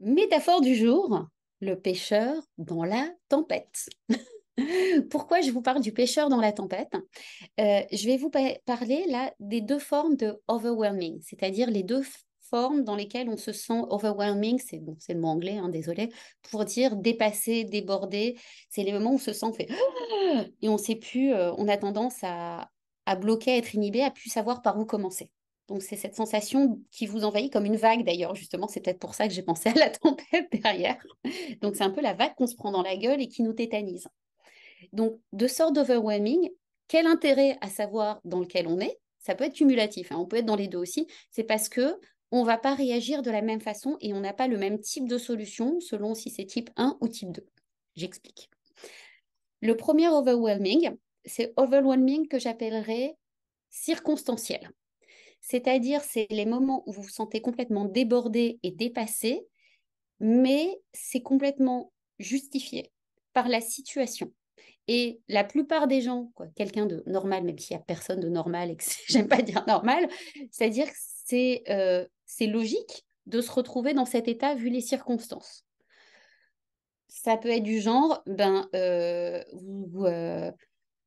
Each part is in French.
Métaphore du jour, le pêcheur dans la tempête. Pourquoi je vous parle du pêcheur dans la tempête euh, Je vais vous parler là des deux formes de overwhelming, c'est-à-dire les deux formes dans lesquelles on se sent overwhelming, c'est bon, c'est le mot anglais, hein, désolé, pour dire dépassé, débordé. C'est les moments où on se sent fait et on sait plus, euh, on a tendance à, à bloquer, à être inhibé, à plus savoir par où commencer. Donc c'est cette sensation qui vous envahit comme une vague d'ailleurs, justement, c'est peut-être pour ça que j'ai pensé à la tempête derrière. Donc c'est un peu la vague qu'on se prend dans la gueule et qui nous tétanise. Donc de sorte d'overwhelming, quel intérêt à savoir dans lequel on est Ça peut être cumulatif, hein. on peut être dans les deux aussi. C'est parce que on ne va pas réagir de la même façon et on n'a pas le même type de solution selon si c'est type 1 ou type 2. J'explique. Le premier overwhelming, c'est overwhelming que j'appellerais circonstanciel. C'est-à-dire, c'est les moments où vous vous sentez complètement débordé et dépassé, mais c'est complètement justifié par la situation. Et la plupart des gens, quelqu'un de normal, même s'il n'y a personne de normal et que j'aime pas dire normal, c'est-à-dire que euh, c'est logique de se retrouver dans cet état vu les circonstances. Ça peut être du genre, ben, euh, vous, euh,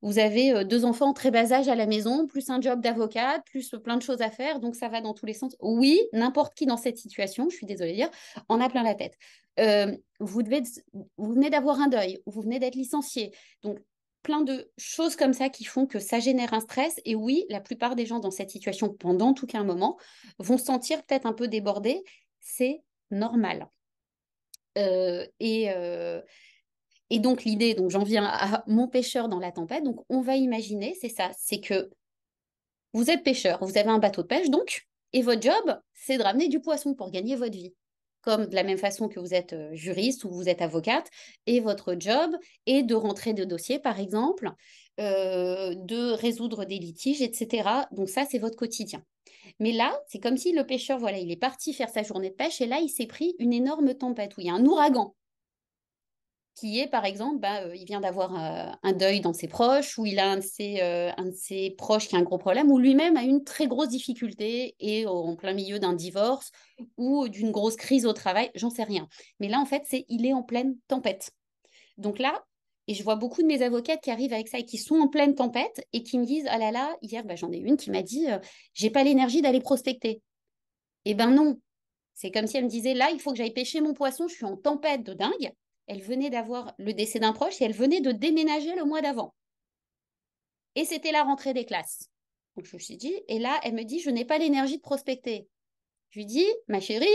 vous avez euh, deux enfants très bas âge à la maison, plus un job d'avocat, plus euh, plein de choses à faire, donc ça va dans tous les sens. Oui, n'importe qui dans cette situation, je suis désolée de dire, en a plein la tête. Euh, vous, devez, vous venez d'avoir un deuil, vous venez d'être licencié. Donc, plein de choses comme ça qui font que ça génère un stress. Et oui, la plupart des gens dans cette situation, pendant tout qu'un moment, vont se sentir peut-être un peu débordés. C'est normal. et, et donc l'idée, donc j'en viens à mon pêcheur dans la tempête. Donc on va imaginer, c'est ça, c'est que vous êtes pêcheur, vous avez un bateau de pêche donc, et votre job, c'est de ramener du poisson pour gagner votre vie. Comme de la même façon que vous êtes euh, juriste ou vous êtes avocate, et votre job est de rentrer des dossiers, par exemple, euh, de résoudre des litiges, etc. Donc ça, c'est votre quotidien. Mais là, c'est comme si le pêcheur, voilà, il est parti faire sa journée de pêche, et là, il s'est pris une énorme tempête, où il y a un ouragan qui est par exemple, bah, euh, il vient d'avoir euh, un deuil dans ses proches, ou il a un de ses, euh, un de ses proches qui a un gros problème, ou lui-même a une très grosse difficulté et en plein milieu d'un divorce ou d'une grosse crise au travail, j'en sais rien. Mais là, en fait, c'est il est en pleine tempête. Donc là, et je vois beaucoup de mes avocates qui arrivent avec ça et qui sont en pleine tempête et qui me disent Ah là là, hier, bah, j'en ai une qui m'a dit J'ai pas l'énergie d'aller prospecter. Eh ben non, c'est comme si elle me disait là, il faut que j'aille pêcher mon poisson, je suis en tempête de dingue elle venait d'avoir le décès d'un proche et elle venait de déménager le mois d'avant. Et c'était la rentrée des classes. je me suis dit, et là, elle me dit, je n'ai pas l'énergie de prospecter. Je lui dis, ma chérie,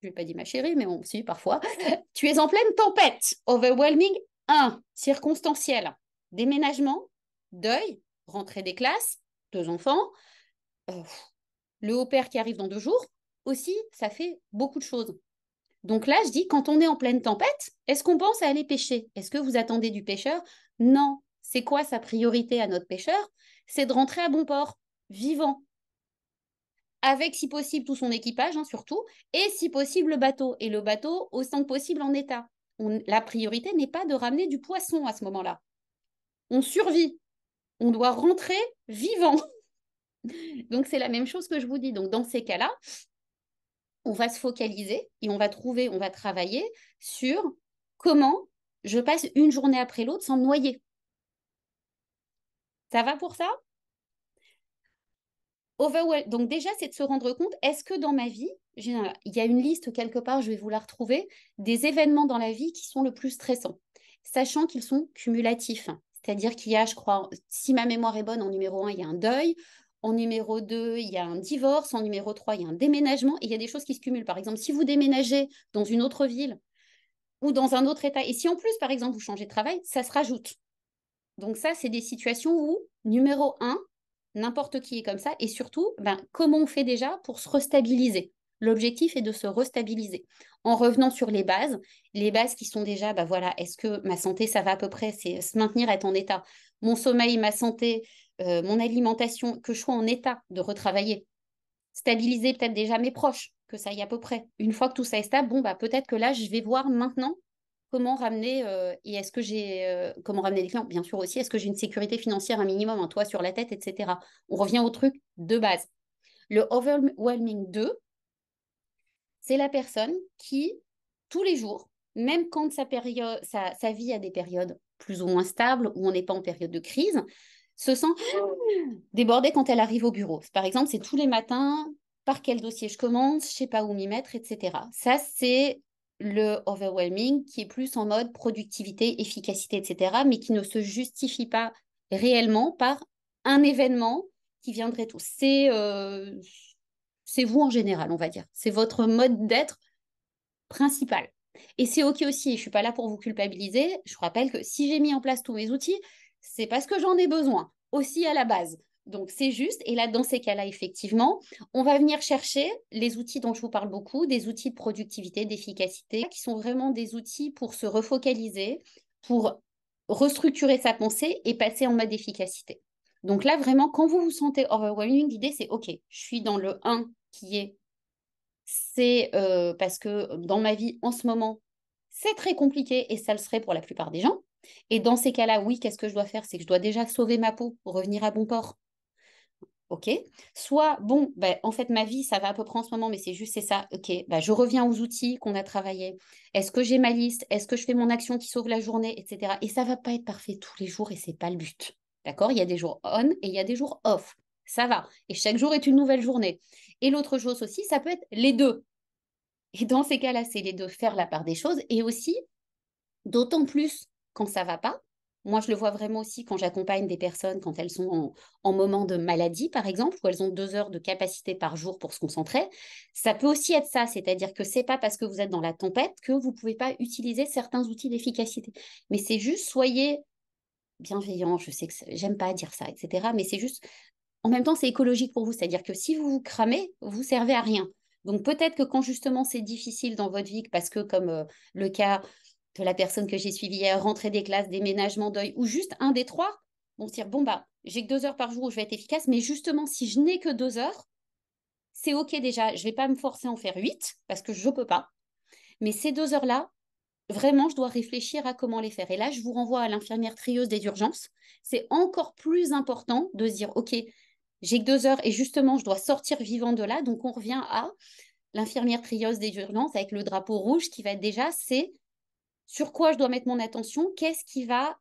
je lui ai pas dit ma chérie, mais on sait parfois, tu es en pleine tempête. Overwhelming Un circonstanciel. Déménagement, deuil, rentrée des classes, deux enfants, euh, le haut-père qui arrive dans deux jours, aussi, ça fait beaucoup de choses. Donc là, je dis, quand on est en pleine tempête, est-ce qu'on pense à aller pêcher Est-ce que vous attendez du pêcheur Non. C'est quoi sa priorité à notre pêcheur C'est de rentrer à bon port, vivant, avec si possible tout son équipage, hein, surtout, et si possible le bateau, et le bateau au que possible en état. la priorité n'est pas de ramener du poisson à ce moment-là. On survit. On doit rentrer vivant. Donc c'est la même chose que je vous dis. Donc dans ces cas-là, on va se focaliser et on va trouver, on va travailler sur comment je passe une journée après l'autre sans me noyer. Ça va pour ça Donc déjà, c'est de se rendre compte, est-ce que dans ma vie, il y a une liste quelque part, je vais vous la retrouver, des événements dans la vie qui sont le plus stressants, sachant qu'ils sont cumulatifs. C'est-à-dire qu'il y a, je crois, si ma mémoire est bonne, en numéro un, il y a un deuil. En numéro 2, il y a un divorce. En numéro 3, il y a un déménagement. Et il y a des choses qui se cumulent. Par exemple, si vous déménagez dans une autre ville ou dans un autre état, et si en plus, par exemple, vous changez de travail, ça se rajoute. Donc ça, c'est des situations où, numéro 1, n'importe qui est comme ça. Et surtout, ben, comment on fait déjà pour se restabiliser L'objectif est de se restabiliser en revenant sur les bases, les bases qui sont déjà, Ben voilà, est-ce que ma santé, ça va à peu près, c'est se maintenir, être en état. Mon sommeil, ma santé, euh, mon alimentation, que je sois en état de retravailler, stabiliser peut-être déjà mes proches, que ça aille à peu près. Une fois que tout ça est stable, bon, bah, peut-être que là, je vais voir maintenant comment ramener, euh, et est-ce que j'ai, euh, comment ramener des clients, bien sûr aussi, est-ce que j'ai une sécurité financière, un minimum, un toit sur la tête, etc. On revient au truc de base. Le overwhelming 2, c'est la personne qui, tous les jours, même quand sa, période, sa vie a des périodes plus ou moins stables, où on n'est pas en période de crise, se sent débordée quand elle arrive au bureau. Par exemple, c'est tous les matins, par quel dossier je commence, je sais pas où m'y mettre, etc. Ça, c'est le overwhelming qui est plus en mode productivité, efficacité, etc., mais qui ne se justifie pas réellement par un événement qui viendrait tout. Euh, c'est vous en général, on va dire. C'est votre mode d'être principal. Et c'est OK aussi, je ne suis pas là pour vous culpabiliser. Je rappelle que si j'ai mis en place tous mes outils, c'est parce que j'en ai besoin aussi à la base. Donc c'est juste, et là dans ces cas-là, effectivement, on va venir chercher les outils dont je vous parle beaucoup, des outils de productivité, d'efficacité, qui sont vraiment des outils pour se refocaliser, pour restructurer sa pensée et passer en mode efficacité. Donc là, vraiment, quand vous vous sentez overwhelming, l'idée c'est, OK, je suis dans le 1 qui est, c'est euh, parce que euh, dans ma vie en ce moment, c'est très compliqué et ça le serait pour la plupart des gens. Et dans ces cas-là, oui, qu'est-ce que je dois faire C'est que je dois déjà sauver ma peau, revenir à bon port. OK Soit, bon, ben, en fait, ma vie, ça va à peu près en ce moment, mais c'est juste, c'est ça. OK, bah, je reviens aux outils qu'on a travaillés. Est-ce que j'ai ma liste Est-ce que je fais mon action qui sauve la journée Etc. Et ça va pas être parfait tous les jours et c'est pas le but. D'accord Il y a des jours on et il y a des jours off. Ça va. Et chaque jour est une nouvelle journée. Et l'autre chose aussi, ça peut être les deux. Et dans ces cas-là, c'est les deux, faire la part des choses et aussi, d'autant plus quand ça va pas. Moi, je le vois vraiment aussi quand j'accompagne des personnes quand elles sont en, moment de maladie, par exemple, où elles ont deux heures de capacité par jour pour se concentrer. Ça peut aussi être ça, c'est-à-dire que c'est pas parce que vous êtes dans la tempête que vous pouvez pas utiliser certains outils d'efficacité. Mais c'est juste soyez bienveillant. Je sais que j'aime pas dire ça, etc. Mais c'est juste, en même temps, c'est écologique pour vous, c'est-à-dire que si vous vous cramez, vous servez à rien. Donc peut-être que quand justement c'est difficile dans votre vie, parce que comme euh, le cas de la personne que j'ai suivie hier, rentrée des classes, déménagement, deuil, ou juste un des trois, on se dire, bon, bah, j'ai que deux heures par jour où je vais être efficace, mais justement, si je n'ai que deux heures, c'est OK déjà, je ne vais pas me forcer à en faire huit, parce que je ne peux pas. Mais ces deux heures-là, vraiment, je dois réfléchir à comment les faire. Et là, je vous renvoie à l'infirmière triose des urgences. C'est encore plus important de se dire, OK, j'ai que deux heures et justement, je dois sortir vivant de là. Donc, on revient à l'infirmière triose des urgences avec le drapeau rouge qui va déjà, c'est sur quoi je dois mettre mon attention, qu'est-ce qui va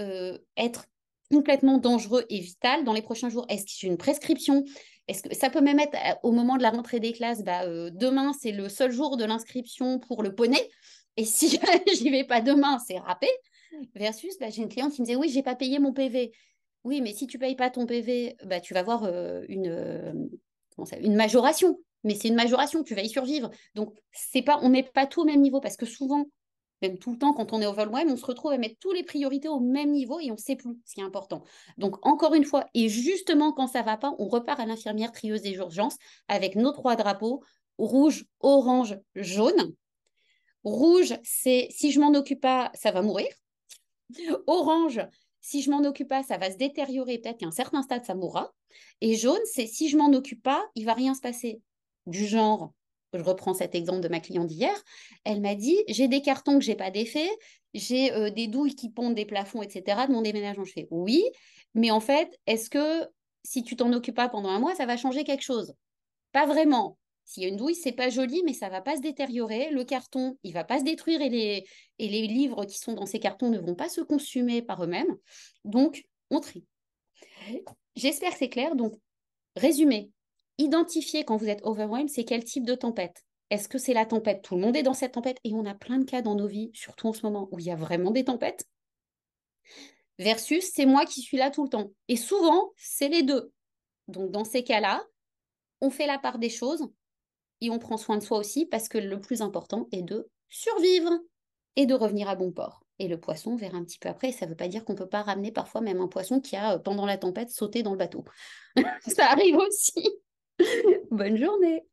euh, être complètement dangereux et vital dans les prochains jours. Est-ce que c'est une prescription Est-ce que ça peut même être euh, au moment de la rentrée des classes bah, euh, Demain, c'est le seul jour de l'inscription pour le poney. Et si j'y vais pas demain, c'est râpé. Versus, bah, j'ai une cliente qui me disait oui, j'ai pas payé mon PV. Oui, mais si tu payes pas ton PV, bah, tu vas avoir une, une majoration. Mais c'est une majoration, tu vas y survivre. Donc, c'est pas, on n'est pas tout au même niveau parce que souvent, même tout le temps quand on est overwhelmed, on se retrouve à mettre tous les priorités au même niveau et on ne sait plus ce qui est important. Donc encore une fois, et justement quand ça va pas, on repart à l'infirmière trieuse des urgences avec nos trois drapeaux rouge, orange, jaune. Rouge, c'est si je m'en occupe pas, ça va mourir. Orange, si je m'en occupe pas, ça va se détériorer, peut-être qu'à un certain stade, ça mourra. Et jaune, c'est si je m'en occupe pas, il va rien se passer. Du genre, je reprends cet exemple de ma cliente d'hier, elle m'a dit j'ai des cartons que j'ai pas défaits, j'ai euh, des douilles qui pondent des plafonds, etc. de mon déménagement. Je fais oui, mais en fait, est-ce que si tu t'en occupes pas pendant un mois, ça va changer quelque chose Pas vraiment. S'il y a une douille, c'est pas joli, mais ça va pas se détériorer. Le carton, il va pas se détruire et les, et les livres qui sont dans ces cartons ne vont pas se consumer par eux-mêmes. Donc, on trie. J'espère que c'est clair. Donc, résumé, identifier quand vous êtes overwhelmed, c'est quel type de tempête. Est-ce que c'est la tempête Tout le monde est dans cette tempête et on a plein de cas dans nos vies, surtout en ce moment où il y a vraiment des tempêtes. Versus, c'est moi qui suis là tout le temps. Et souvent, c'est les deux. Donc dans ces cas-là, on fait la part des choses et on prend soin de soi aussi parce que le plus important est de survivre et de revenir à bon port. Et le poisson, on verra un petit peu après, ça ne veut pas dire qu'on ne peut pas ramener parfois même un poisson qui a, euh, pendant la tempête, sauté dans le bateau. ça arrive aussi. Bonne journée.